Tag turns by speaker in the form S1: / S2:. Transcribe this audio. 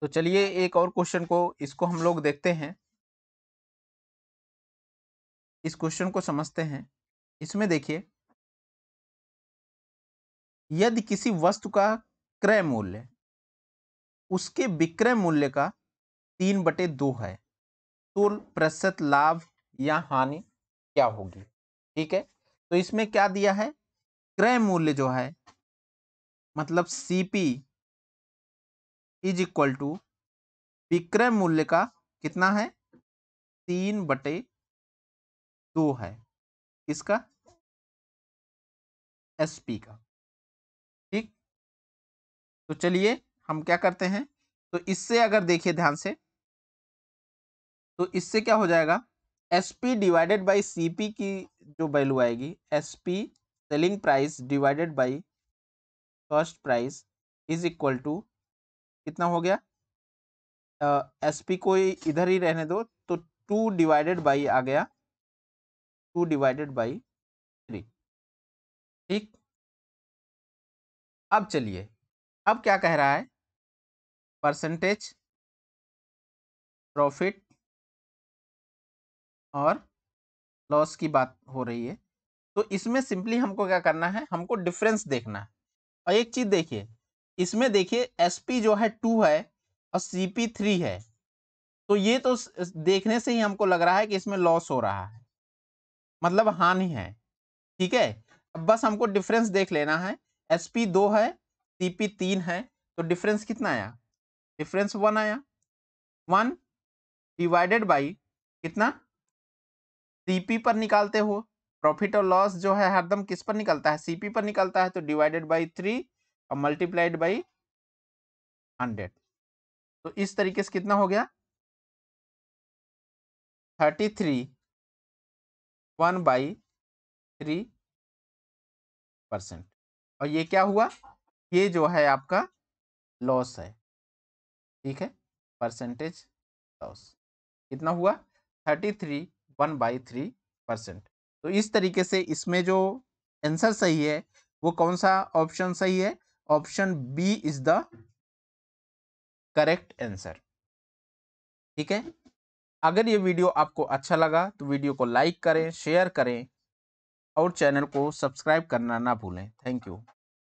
S1: तो चलिए एक और क्वेश्चन को इसको हम लोग देखते हैं इस क्वेश्चन को समझते हैं इसमें देखिए
S2: यदि किसी वस्तु का क्रय मूल्य उसके विक्रय मूल्य का तीन बटे दो है तो प्रतिशत लाभ या हानि क्या होगी ठीक है तो इसमें क्या दिया है क्रय मूल्य जो है मतलब सीपी इज इक्वल टू विक्रय मूल्य का कितना है तीन बटे
S1: दो है इसका एसपी का ठीक तो चलिए हम क्या करते हैं
S2: तो इससे अगर देखिए ध्यान से तो इससे क्या हो जाएगा S P divided by C P की जो वैल्यू आएगी S P selling price divided by cost price is equal to कितना हो गया एस uh, पी को इधर ही रहने दो तो टू डिवाइडेड बाई आ गया टू डिवाइडेड बाई
S1: थ्री ठीक अब चलिए अब क्या कह रहा है परसेंटेज प्रॉफिट
S2: और लॉस की बात हो रही है तो इसमें सिंपली हमको क्या करना है हमको डिफरेंस देखना है और एक चीज़ देखिए इसमें देखिए एसपी जो है टू है और सीपी थ्री है तो ये तो देखने से ही हमको लग रहा है कि इसमें लॉस हो रहा है मतलब हानि है ठीक है अब बस हमको डिफरेंस देख लेना है एस पी दो है सी पी तीन है तो डिफरेंस कितना आया डिफरेंस वन आया वन डिवाइडेड बाई कितना सीपी पर निकालते हो प्रॉफिट और लॉस जो है हरदम किस पर निकलता है सीपी पर निकलता है तो डिवाइडेड बाई थ्री और मल्टीप्लाइड बाई हंड्रेड तो इस तरीके से कितना हो गया thirty three
S1: one by three
S2: percent और ये क्या हुआ ये जो है आपका लॉस है ठीक है परसेंटेज लॉस कितना हुआ thirty three one by three percent तो इस तरीके से इसमें जो आंसर सही है वो कौन सा ऑप्शन सही है option B is the correct answer ठीक है अगर ये वीडियो आपको अच्छा लगा तो वीडियो को लाइक करें शेयर करें और चैनल को सब्सक्राइब करना ना
S1: भूलें थैंक यू